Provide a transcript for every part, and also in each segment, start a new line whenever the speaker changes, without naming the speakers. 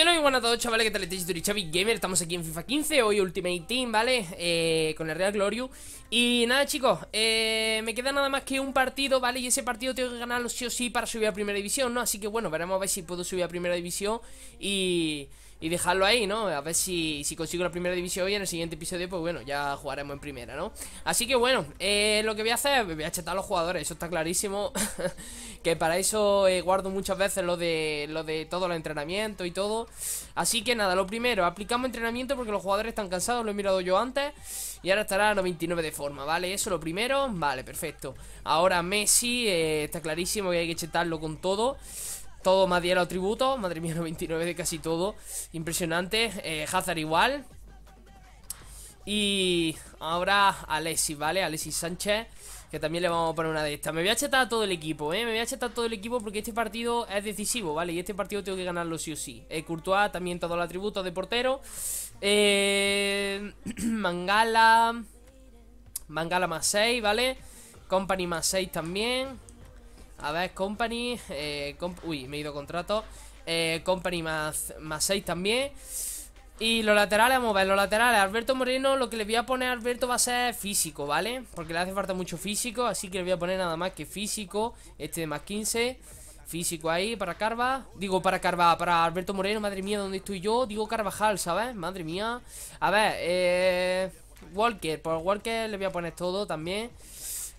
hola, muy buenas a todos, chavales, ¿qué tal? Estáis chavi Gamer, estamos aquí en FIFA 15, hoy Ultimate Team, ¿vale? Eh, con el Real Glorious Y nada, chicos, eh, me queda nada más que un partido, ¿vale? Y ese partido tengo que ganarlo sí o sí para subir a Primera División, ¿no? Así que bueno, veremos a ver si puedo subir a Primera División y y dejarlo ahí, ¿no? A ver si, consigo la primera división hoy en el siguiente episodio, pues bueno, ya jugaremos en primera, ¿no? Así que bueno, eh, lo que voy a hacer es voy a chetar a los jugadores, eso está clarísimo. que para eso eh, guardo muchas veces lo de, lo de todo el entrenamiento y todo. Así que nada, lo primero, aplicamos entrenamiento porque los jugadores están cansados, lo he mirado yo antes. Y ahora estará a 29 de forma, ¿vale? Eso lo primero, vale, perfecto. Ahora Messi, eh, está clarísimo que hay que chetarlo con todo. Todo más los atributos, Madre mía, 29 de casi todo. Impresionante. Eh, Hazard igual. Y ahora Alexis, ¿vale? Alexis Sánchez, que también le vamos a poner una de estas. Me voy a chetar a todo el equipo, ¿eh? Me voy a chetar a todo el equipo porque este partido es decisivo, ¿vale? Y este partido tengo que ganarlo sí o sí. Eh, Courtois también todos los atributos de portero. Eh, Mangala. Mangala más 6, ¿vale? Company más 6 también. A ver, Company. Eh, uy, me he ido contrato. Eh, company más, más 6 también. Y los laterales, vamos a ver, los laterales. Alberto Moreno, lo que le voy a poner a Alberto va a ser físico, ¿vale? Porque le hace falta mucho físico, así que le voy a poner nada más que físico. Este de más 15. Físico ahí para Carva. Digo, para Carva, para Alberto Moreno, madre mía, ¿dónde estoy yo? Digo Carvajal, ¿sabes? Madre mía. A ver, eh, Walker, por Walker le voy a poner todo también.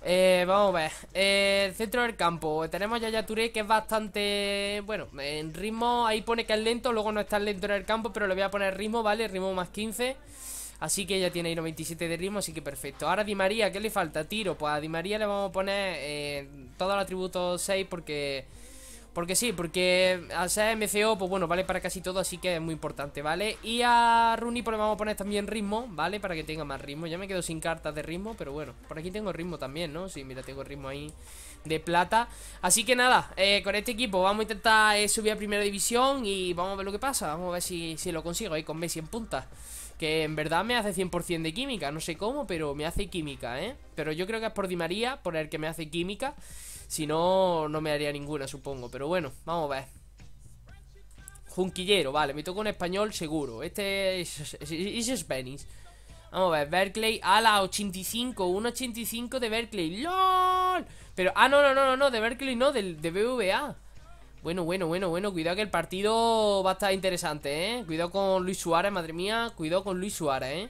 Eh, vamos a ver. Eh, centro del campo. Tenemos ya Turé que es bastante. Bueno, en ritmo. Ahí pone que es lento. Luego no está tan lento en el campo. Pero le voy a poner ritmo, ¿vale? Ritmo más 15. Así que ya tiene ahí 97 de ritmo. Así que perfecto. Ahora Di María, ¿qué le falta? Tiro. Pues a Di María le vamos a poner eh, todo el atributo 6 porque. Porque sí, porque al ser MCO, pues bueno, vale para casi todo, así que es muy importante, ¿vale? Y a Runi, pues le vamos a poner también ritmo, ¿vale? Para que tenga más ritmo. Ya me quedo sin cartas de ritmo, pero bueno, por aquí tengo ritmo también, ¿no? Sí, mira, tengo ritmo ahí de plata. Así que nada, eh, con este equipo vamos a intentar eh, subir a primera división y vamos a ver lo que pasa. Vamos a ver si, si lo consigo ahí con Messi en punta. Que en verdad me hace 100% de química, no sé cómo, pero me hace química, ¿eh? Pero yo creo que es por Di María, por el que me hace química. Si no, no me haría ninguna, supongo. Pero bueno, vamos a ver. Junquillero, vale, me toca un español seguro. Este es, es, Vamos a ver, Berkeley, a la 85, 1.85 de Berkeley. ¡LOL! Pero, ah, no, no, no, no, de Berkeley no, de, de BVA. Bueno, bueno, bueno, bueno, cuidado que el partido va a estar interesante, ¿eh? Cuidado con Luis Suárez, madre mía, cuidado con Luis Suárez, ¿eh?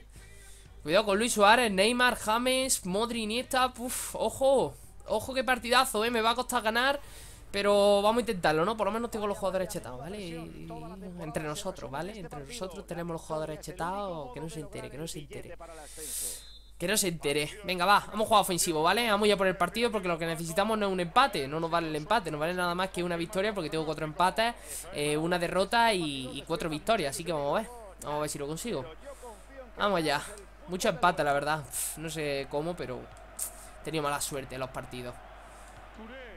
Cuidado con Luis Suárez, Neymar, James, Modri, Iniesta, Uf, ojo. Ojo qué partidazo, ¿eh? Me va a costar ganar pero vamos a intentarlo, ¿no? Por lo menos tengo los jugadores chetados, ¿vale? entre nosotros, ¿vale? Entre nosotros tenemos los jugadores chetados Que no se entere, que no se entere Que no se entere Venga, va, vamos a jugar ofensivo, ¿vale? Vamos ya por el partido porque lo que necesitamos no es un empate No nos vale el empate, nos vale nada más que una victoria Porque tengo cuatro empates, eh, una derrota y, cuatro victorias Así que vamos a ver, vamos a ver si lo consigo Vamos ya. Mucho empate, la verdad No sé cómo, pero tenido mala suerte en los partidos.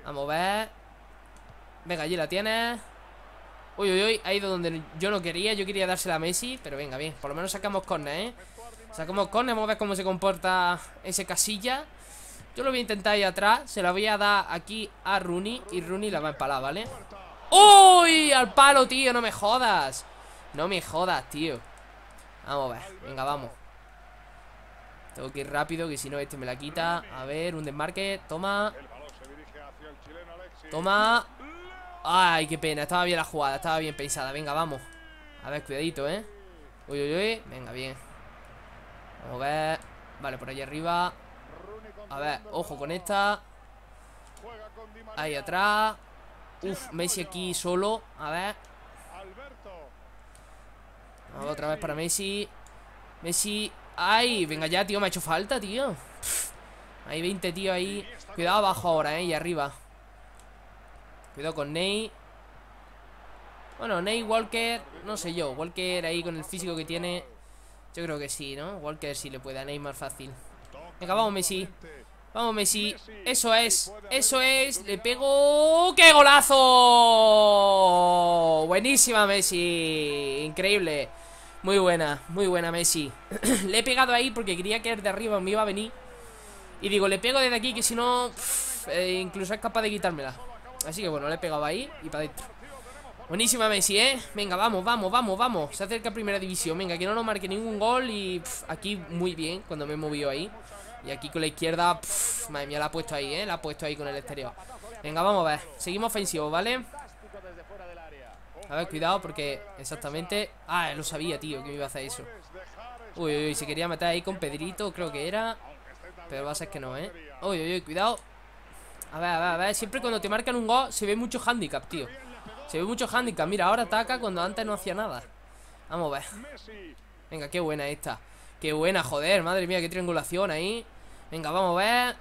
Vamos a ver. Venga, allí la tienes. Uy, uy, uy, ha ido donde yo no quería Yo quería dársela a Messi, pero venga, bien Por lo menos sacamos corner, ¿eh? Sacamos corner, vamos a ver cómo se comporta ese casilla Yo lo voy a intentar ahí atrás Se la voy a dar aquí a Rooney Y Rooney la va a empalar, ¿vale? ¡Uy! Al palo, tío, no me jodas No me jodas, tío Vamos a ver, venga, vamos tengo que ir rápido, que si no este me la quita A ver, un desmarque, toma Toma Ay, qué pena, estaba bien la jugada, estaba bien pensada Venga, vamos A ver, cuidadito, eh Uy, uy, uy, venga, bien Vamos a ver Vale, por allí arriba A ver, ojo con esta Ahí atrás Uf, Messi aquí solo A ver otra vez para Messi Messi ¡Ay! Venga ya, tío, me ha hecho falta, tío Hay 20, tío, ahí Cuidado abajo ahora, eh, y arriba Cuidado con Ney Bueno, Ney, Walker No sé yo, Walker ahí con el físico que tiene Yo creo que sí, ¿no? Walker sí le puede a Ney más fácil Venga, vamos Messi Vamos Messi, eso es Eso es, le pego ¡Qué golazo! Buenísima Messi Increíble muy buena, muy buena Messi Le he pegado ahí porque quería que el de arriba me iba a venir Y digo, le pego desde aquí que si no eh, Incluso es capaz de quitármela Así que bueno, le he pegado ahí y para adentro Buenísima Messi, ¿eh? Venga, vamos, vamos, vamos, vamos Se acerca a primera división Venga, que no nos marque ningún gol Y aquí muy bien cuando me he movido ahí Y aquí con la izquierda Madre mía, la ha puesto ahí, ¿eh? La ha puesto ahí con el exterior Venga, vamos a ver Seguimos ofensivo vale a ver, cuidado porque exactamente... Ah, lo sabía, tío, que me iba a hacer eso. Uy, uy, uy, se quería matar ahí con Pedrito, creo que era. Pero va a ser que no, ¿eh? Uy, uy, uy, cuidado. A ver, a ver, a ver. Siempre cuando te marcan un gol se ve mucho handicap, tío. Se ve mucho handicap. Mira, ahora ataca cuando antes no hacía nada. Vamos a ver. Venga, qué buena esta. Qué buena, joder. Madre mía, qué triangulación ahí. Venga, vamos a ver.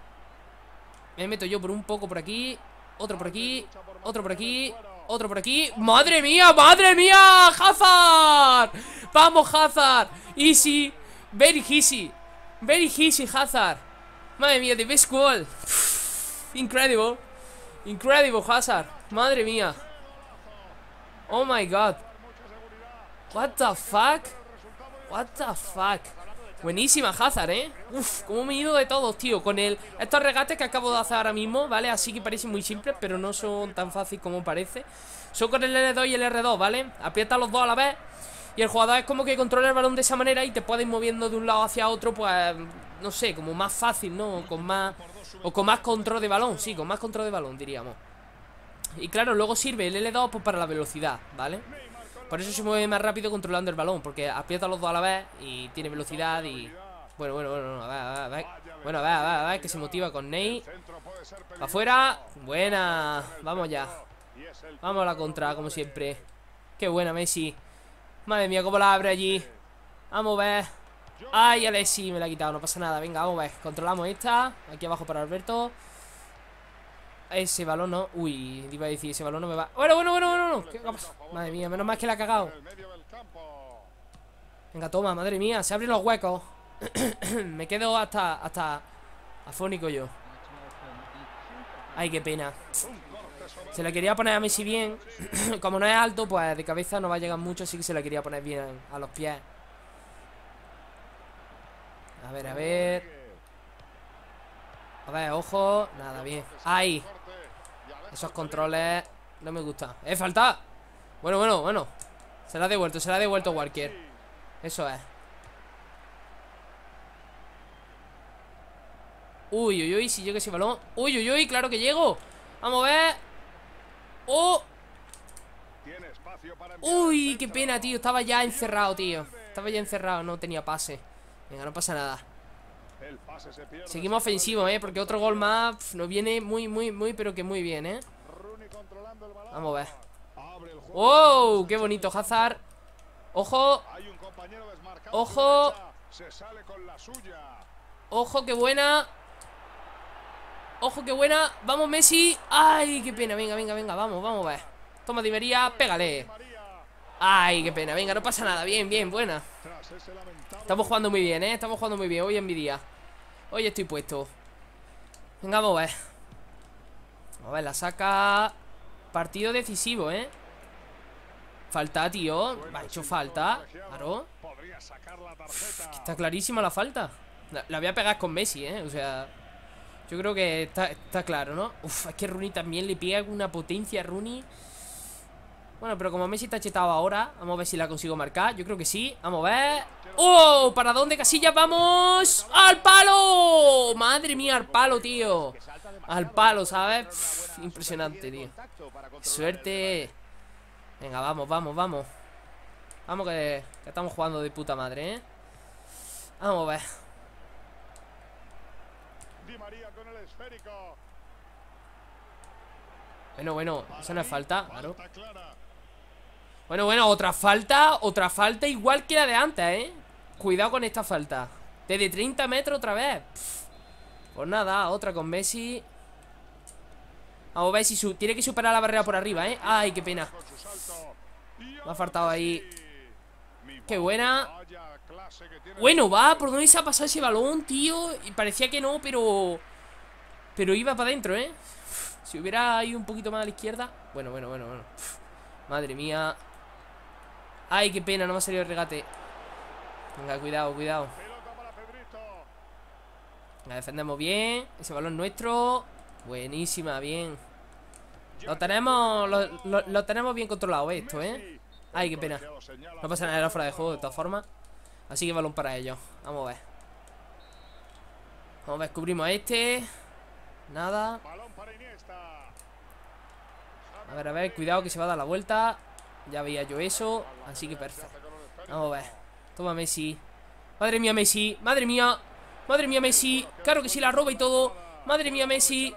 Me meto yo por un poco por aquí. Otro por aquí. Otro por aquí. Otro por aquí ¡Madre mía! ¡Madre mía! ¡Hazard! ¡Vamos, Hazard! Easy Very easy Very easy, Hazard Madre mía, the best goal Incredible Incredible, Hazard Madre mía Oh my god What the fuck What the fuck Buenísima Hazard, ¿eh? Uf, cómo me he ido de todos, tío Con el, estos regates que acabo de hacer ahora mismo, ¿vale? Así que parece muy simples, pero no son tan fácil como parece Son con el L2 y el R2, ¿vale? Aprieta los dos a la vez Y el jugador es como que controla el balón de esa manera Y te puedes ir moviendo de un lado hacia otro, pues... No sé, como más fácil, ¿no? con más... O con más control de balón, sí, con más control de balón, diríamos Y claro, luego sirve el L2 pues, para la velocidad, ¿vale? vale por eso se mueve más rápido controlando el balón, porque aprieta los dos a la vez y tiene velocidad y... Bueno, bueno, bueno, a ver, a ver, a ver. Bueno, a ver, a ver, a ver, que se motiva con Ney. afuera. Buena. Vamos ya. Vamos a la contra, como siempre. Qué buena, Messi. Madre mía, cómo la abre allí. Vamos a ver. Ay, Alexi. me la ha quitado, no pasa nada. Venga, vamos a ver. Controlamos esta. Aquí abajo para Alberto. Ese balón no. Uy, iba a decir, ese balón no me va. Bueno, bueno, bueno, bueno, Madre mía, menos mal que la ha cagado. Venga, toma, madre mía, se abren los huecos. me quedo hasta, hasta afónico yo. Ay, qué pena. Se la quería poner a Messi bien. Como no es alto, pues de cabeza no va a llegar mucho, así que se la quería poner bien a los pies. A ver, a ver. A ver, ojo. Nada, bien. Ahí. Esos controles no me gustan. ¡Eh, falta! Bueno, bueno, bueno. Se la ha devuelto, se la ha devuelto cualquier. Eso es. Uy, uy, uy, si llega ese balón Uy, uy, uy, claro que llego Vamos a ver ¡Oh! Uy, qué pena, tío Estaba ya encerrado, tío Estaba ya encerrado, no tenía pase Venga, no pasa nada Seguimos ofensivo, ¿eh? Porque otro gol más nos viene muy, muy, muy, pero que muy bien, ¿eh? Vamos a ver. ¡Oh! ¡Qué bonito, Hazard! ¡Ojo! ¡Ojo! ¡Ojo, qué buena! ¡Ojo, qué buena! ¡Vamos, Messi! ¡Ay, qué pena! Venga, venga, venga, vamos, vamos a ver Toma, Dimería, pégale ¡Ay, qué pena! Venga, no pasa nada, bien, bien, buena Estamos jugando muy bien, ¿eh? Estamos jugando muy bien. Hoy en mi día. Hoy estoy puesto. Venga, vamos a ver. Vamos a ver, la saca... Partido decisivo, ¿eh? Falta, tío. Me ha hecho falta. Claro. está clarísima la falta. La, voy a pegar con Messi, ¿eh? O sea... Yo creo que está, claro, ¿no? Uf, es que Rooney también le pega una potencia a Rooney... Bueno, pero como Messi está chetado ahora Vamos a ver si la consigo marcar, yo creo que sí Vamos a ver ¡Oh! ¿Para dónde casillas vamos? ¡Al palo! Madre mía, al palo, tío Al palo, ¿sabes? impresionante, tío Suerte Venga, vamos, vamos, vamos Vamos que, estamos jugando de puta madre, ¿eh? Vamos a ver Bueno, bueno, Eso no es falta, claro bueno, bueno, otra falta, otra falta igual que la de antes, ¿eh? Cuidado con esta falta. Desde 30 metros otra vez. Pues nada, otra con Messi. Vamos a ver si tiene que superar la barrera por arriba, ¿eh? Ay, qué pena. Me ha faltado ahí. Qué buena. Bueno, va, ¿por dónde se ha pasado ese balón, tío? Y parecía que no, pero... Pero iba para adentro, ¿eh? Si hubiera ido un poquito más a la izquierda... Bueno, bueno, bueno, bueno. Madre mía. Ay, qué pena, no me ha salido el regate Venga, cuidado, cuidado La defendemos bien Ese balón nuestro Buenísima, bien Lo tenemos lo, tenemos bien controlado esto, ¿eh? Ay, qué pena No pasa nada, fuera de juego de todas formas Así que balón para ellos Vamos a ver Vamos a ver, cubrimos a este Nada A ver, a ver, cuidado que se va a dar la vuelta ya veía yo eso, así que perfecto. Vamos a ver. Toma Messi. Madre mía, Messi. Madre mía. Madre mía, Messi. Claro que sí, la roba y todo. Madre mía, Messi.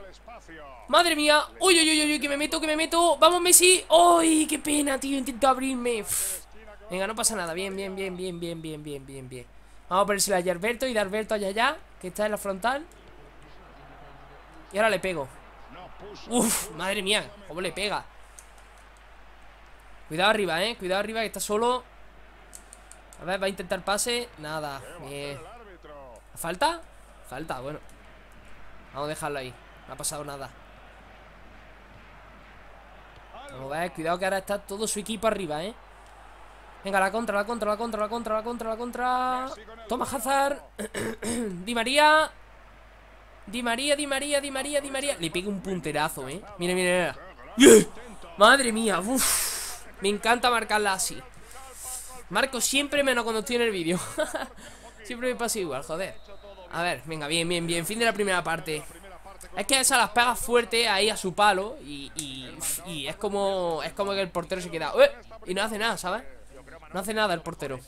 Madre mía. Uy, uy, uy, uy, que me meto, que me meto. Vamos, Messi. Uy, qué pena, tío. intento abrirme. Venga, no pasa nada. Bien, bien, bien, bien, bien, bien, bien, bien, bien. Vamos a ponérsela a Alberto y de Alberto allá allá, que está en la frontal. Y ahora le pego. Uf, madre mía, cómo le pega. Cuidado arriba, eh Cuidado arriba que está solo A ver, va a intentar pase Nada, bien eh. ¿Falta? Falta, bueno Vamos a dejarlo ahí No ha pasado nada Vamos a ver, cuidado que ahora está todo su equipo arriba, eh Venga, la contra, la contra, la contra, la contra, la contra, la contra Toma Hazard Di María Di María, Di María, Di María, Di María Le pega un punterazo, eh Mira, mira, mira ¡Eh! Madre mía, uff me encanta marcarla así Marco siempre menos cuando estoy en el vídeo Siempre me pasa igual, joder A ver, venga, bien, bien, bien Fin de la primera parte Es que esa las pega fuerte ahí a su palo Y, es como Es como que el portero se queda Y no hace nada, ¿sabes? No hace nada el portero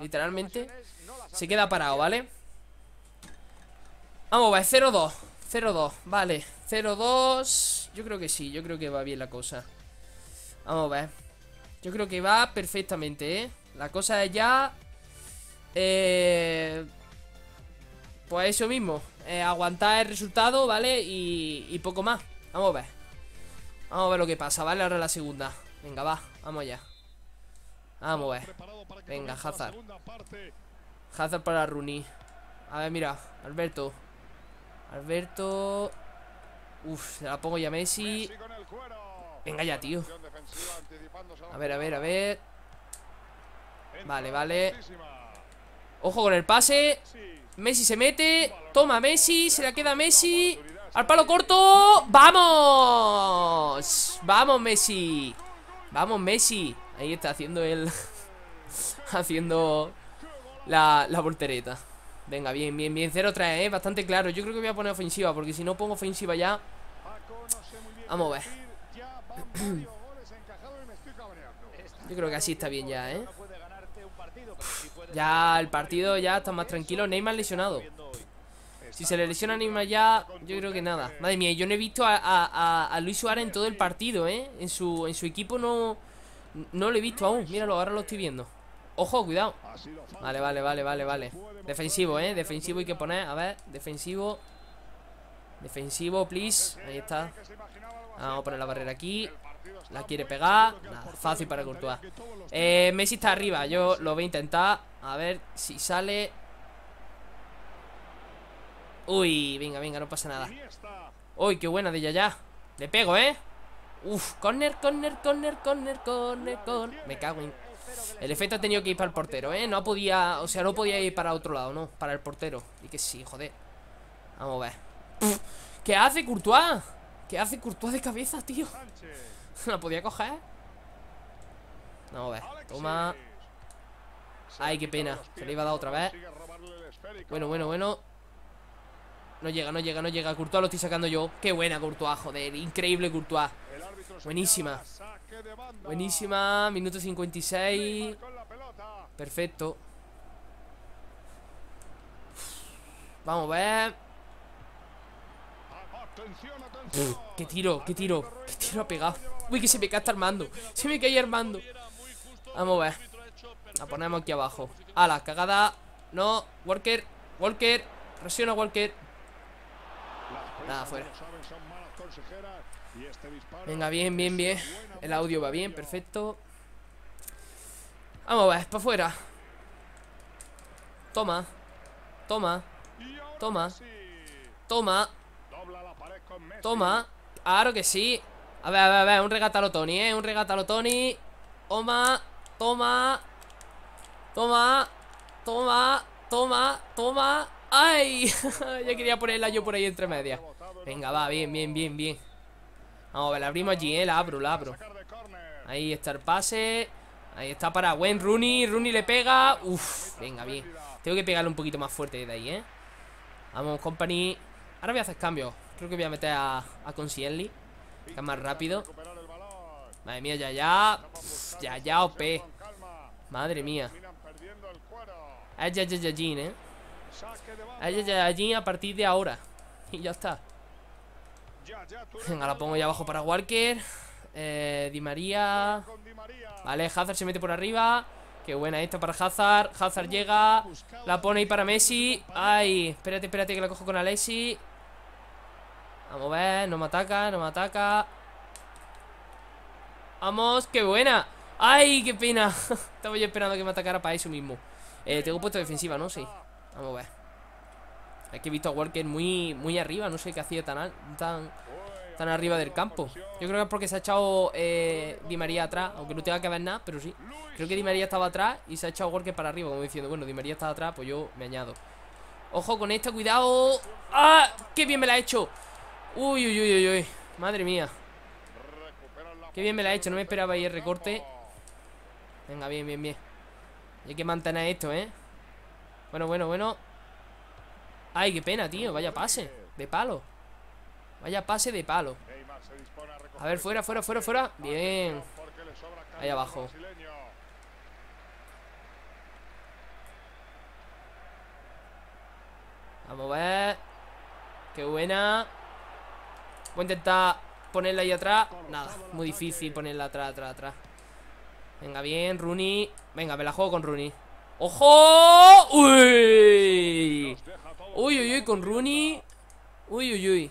Literalmente Se queda parado, ¿vale? Vamos, va, 0-2 0-2, vale 0-2 Yo creo que sí, yo creo que va bien la cosa Vamos a ver eh. Yo creo que va perfectamente, ¿eh? La cosa es ya... Eh, pues eso mismo. Eh, aguantar el resultado, ¿vale? Y, poco más. Vamos a ver. Vamos a ver lo que pasa, ¿vale? Ahora la segunda. Venga, va. Vamos allá. Vamos a ver. Venga, Hazard. Hazard para runi A ver, mira. Alberto. Alberto. Uf, se la pongo ya Messi. Venga ya, tío. A ver, a ver, a ver. Vale, vale. Ojo con el pase. Messi se mete. Toma Messi. Se la queda Messi. Al palo corto. ¡Vamos! ¡Vamos, Messi! ¡Vamos, Messi! Ahí está haciendo el... haciendo la, la voltereta. Venga, bien, bien, bien. 0-3, ¿eh? Bastante claro. Yo creo que voy a poner ofensiva porque si no pongo ofensiva ya... Vamos a ver. Yo creo que así está bien ya, ¿eh? ya el partido ya está más tranquilo. Neymar lesionado. si se le lesiona a Neymar ya, yo creo que nada. Madre mía, yo no he visto a, Luis Suárez en todo el partido, ¿eh? En su, en su equipo no, no lo he visto aún. Míralo, ahora lo estoy viendo. Ojo, cuidado. Vale, vale, vale, vale, vale. Defensivo, ¿eh? Defensivo hay que poner. A ver, defensivo. Defensivo, please. Ahí está. Vamos a poner la barrera aquí. La quiere pegar Nada, fácil para Courtois eh, Messi está arriba, yo lo voy a intentar A ver si sale Uy, venga, venga, no pasa nada Uy, qué buena de ya Le pego, ¿eh? Uf, corner, corner, corner, corner, corner, Me cago en... El efecto ha tenido que ir para el portero, ¿eh? No podía... O sea, no podía ir para otro lado, ¿no? Para el portero Y que sí, joder Vamos a ver ¿Qué hace Courtois? ¿Qué hace Courtois de cabeza, tío? la podía coger? No, a ver, toma Ay, qué pena, se le iba a dar otra vez Bueno, bueno, bueno No llega, no llega, no llega Courtois lo estoy sacando yo, qué buena Courtois Joder, increíble Courtois Buenísima Buenísima, minuto 56 Perfecto Vamos a ver que ¡Qué tiro, qué tiro! ¡Qué tiro ha pegado! ¡Uy, que se me cae Armando! ¡Se me cae Armando! Vamos a ver La ponemos aquí abajo A la cagada No Walker Walker Presiona Walker Nada, fuera este Venga, bien, bien, bien El audio va bien, perfecto Vamos a ver, para afuera Toma Toma Toma Toma Toma Claro que sí A ver, a ver, a ver Un regatalo Tony, eh Un regatalo Tony Toma Toma Toma Toma Toma Toma ¡Ay! yo quería ponerla yo por ahí entre medias Venga, va, bien, bien, bien, bien Vamos a ver, la abrimos allí, eh La abro, la abro Ahí está el pase Ahí está para Gwen Rooney Rooney le pega Uf, venga, bien Tengo que pegarle un poquito más fuerte de ahí, eh Vamos, company Ahora voy a hacer cambios Creo que voy a meter a, a que es más rápido. Madre mía, ya ya. Ya ya, OP. Madre mía. Es ya, ya, ya, eh. Es ya, ya, a partir de ahora. Y ya está. Venga, la pongo ya abajo para Walker. Eh, Di María. Vale, Hazard se mete por arriba. Qué buena esta para Hazard. Hazard llega. La pone ahí para Messi. Ay, espérate, espérate que la cojo con Alessi. Vamos a ver, no me ataca, no me ataca Vamos, qué buena ¡Ay, qué pena! Estaba yo esperando que me atacara para eso mismo eh, Tengo puesto defensiva, ¿no? sé Vamos a ver Aquí he visto a Walker muy, muy arriba No sé qué hacía tan, tan, tan arriba del campo Yo creo que es porque se ha echado eh, Di María atrás Aunque no tenga que ver nada, pero sí Creo que Di María estaba atrás y se ha echado Walker para arriba Como diciendo, bueno, Di María está atrás, pues yo me añado Ojo con esta, cuidado ¡Ah! ¡Qué bien me la ha hecho! Uy, uy, uy, uy, uy. Madre mía. Qué bien me la ha hecho. No me esperaba ahí el recorte. Venga, bien, bien, bien. hay que mantener esto, ¿eh? Bueno, bueno, bueno. Ay, qué pena, tío. Vaya pase. De palo. Vaya pase de palo. A ver, fuera, fuera, fuera, fuera. Bien. Ahí abajo. Vamos a ver. Qué buena. Voy a intentar ponerla ahí atrás. Nada, muy difícil ponerla atrás, atrás, atrás. Venga, bien, Rooney. Venga, me la juego con Rooney. ¡Ojo! ¡Uy! Uy, uy, uy, con Rooney. Uy, uy, uy.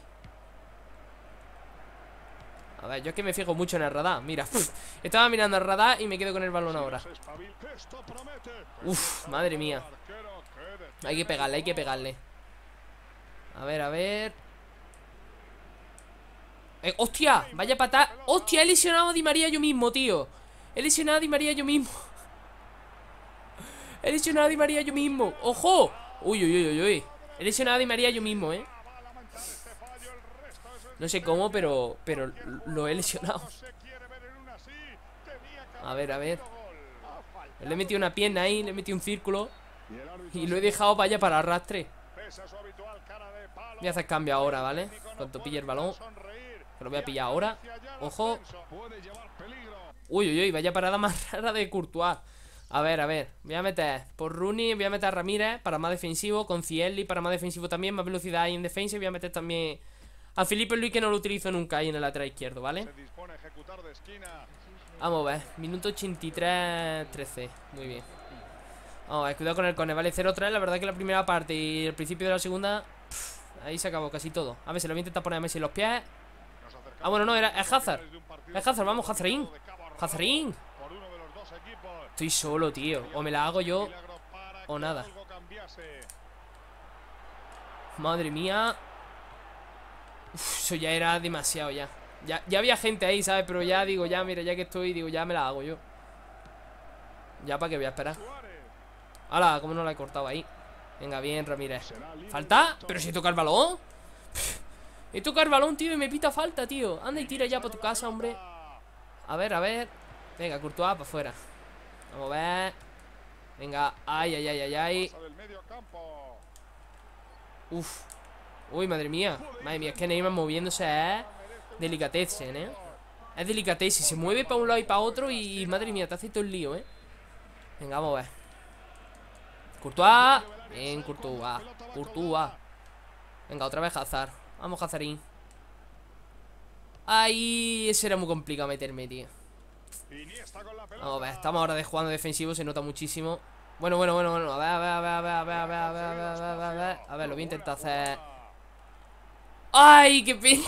A ver, yo es que me fijo mucho en el radar. Mira, estaba mirando el radar y me quedo con el balón ahora. Uf, madre mía. Hay que pegarle, hay que pegarle. A ver, a ver. Eh, ¡Hostia! Vaya patada. ¡Hostia! He lesionado a Di María yo mismo, tío. He lesionado a Di María yo mismo. He lesionado a Di María yo mismo. ¡Ojo! Uy, uy, uy, uy, He lesionado a Di María yo mismo, ¿eh? No sé cómo, pero, pero lo he lesionado. A ver, a ver. Le he metido una pierna ahí, le he metido un círculo. Y lo he dejado vaya para arrastre. Voy a hacer cambio ahora, ¿vale? Cuanto pille el balón lo voy a pillar ahora. Ojo. Uy, uy, uy. Vaya parada más rara de Courtois. A ver, a ver. Voy a meter por Rooney. Voy a meter a Ramírez para más defensivo. Con Cielli para más defensivo también. Más velocidad ahí en defensa. voy a meter también a Felipe Luis que no lo utilizo nunca ahí en el lateral izquierdo, ¿vale? Vamos a ver. Minuto 83-13. Muy bien. Vamos a ver. Cuidado con el cone. Vale, 0-3. La verdad que la primera parte y el principio de la segunda... ahí se acabó casi todo. A ver, se lo voy a intentar poner a Messi en los pies. Ah, bueno, no, era es Hazard. Es Hazard, vamos, Hazarín. Hazarín. Estoy solo, tío. O me la hago yo o nada. Madre mía. eso ya era demasiado ya. ya. había gente ahí, ¿sabes? Pero ya digo, ya, mira, ya que estoy, digo, ya me la hago yo. Ya para que voy a esperar. ¡Hala! ¿Cómo no la he cortado ahí? Venga, bien, Ramírez. ¿Falta? ¿Pero si toca el balón? y tocado el balón, tío, y me pita falta, tío Anda y tira ya para tu casa, hombre A ver, a ver Venga, Courtois, para afuera Vamos a ver Venga, ay, ay, ay, ay, ay Uf Uy, madre mía Madre mía, es que Neymar moviéndose es Delicatessen, eh Es delicatessen, se mueve para un lado y para otro Y madre mía, te hace todo el lío, eh Venga, vamos a ver Courtois Bien, Courtois Courtois Venga, otra vez azar Vamos, cazarín. Ay, eso era muy complicado meterme, tío. Vamos a ver, estamos ahora de jugando defensivo, se nota muchísimo. Bueno, bueno, bueno, bueno. A ver, a ver, a ver, a ver, a ver, a ver, a ver, a ver, a ver, a ver. lo voy a intentar hacer. ¡Ay, qué pin!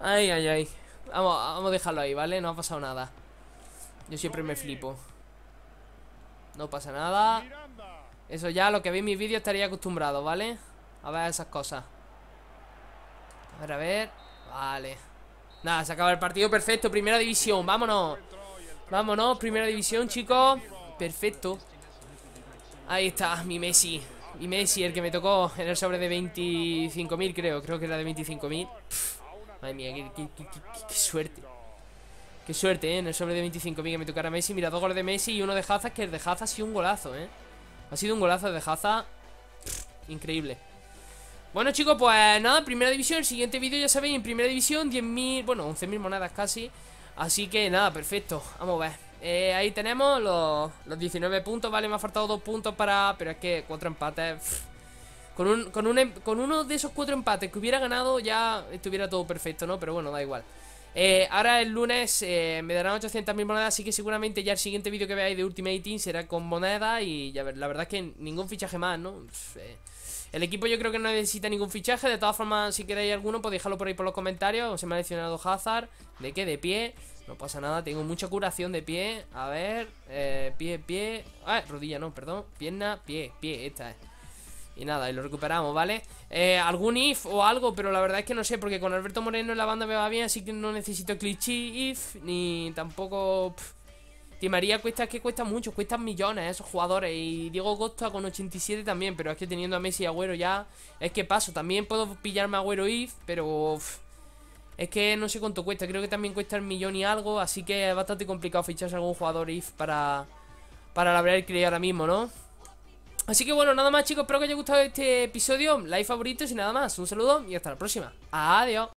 Ay, ay, ay. Vamos, vamos a dejarlo ahí, ¿vale? No ha pasado nada. Yo siempre me flipo. No pasa nada. Eso ya, lo que veis en mis vídeos estaría acostumbrado, ¿vale? A ver esas cosas. A ver, a ver. Vale. Nada, se acaba el partido. Perfecto. Primera división. Vámonos. Vámonos. Primera división, chicos. Perfecto. Ahí está, mi Messi. Mi Messi, el que me tocó en el sobre de 25.000, creo. Creo que era de 25.000. Madre mía, qué, suerte. Qué suerte, ¿eh? En el sobre de 25.000 que me tocara Messi. Mira, dos goles de Messi y uno de Haza, que el de Haza ha sido un golazo, ¿eh? Ha sido un golazo de Jaza Increíble. Bueno chicos, pues nada, primera división, el siguiente vídeo ya sabéis, en primera división 10.000, bueno, 11.000 monedas casi Así que nada, perfecto, vamos a ver eh, Ahí tenemos los, los, 19 puntos, vale, me ha faltado dos puntos para... Pero es que 4 empates... Con, un, con, un, em, con uno de esos cuatro empates que hubiera ganado ya estuviera todo perfecto, ¿no? Pero bueno, da igual eh, ahora el lunes eh, me darán 800.000 monedas, así que seguramente ya el siguiente vídeo que veáis de Ultimate Team será con monedas y ya ver, la verdad es que ningún fichaje más, ¿no? El equipo yo creo que no necesita ningún fichaje. De todas formas, si queréis alguno, pues dejarlo por ahí por los comentarios. se me ha mencionado Hazard. ¿De qué? De pie. No pasa nada, tengo mucha curación de pie. A ver, eh, pie, pie. Ah, rodilla, no, perdón. Pierna, pie, pie, esta es. Y nada, y lo recuperamos, ¿vale? Eh, algún if o algo, pero la verdad es que no sé, porque con Alberto Moreno en la banda me va bien, así que no necesito cliché if, ni tampoco... Di María cuesta, que cuesta mucho, cuestan millones esos jugadores. Y Diego Costa con 87 también, pero es que teniendo a Messi y Agüero ya, es que paso. También puedo pillarme a Agüero If, pero... es que no sé cuánto cuesta, creo que también cuesta el millón y algo, así que es bastante complicado ficharse algún jugador IF para, para la Real Cree ahora mismo, ¿no? Así que bueno, nada más chicos, espero que os haya gustado este episodio, like favoritos y nada más. Un saludo y hasta la próxima. Adiós.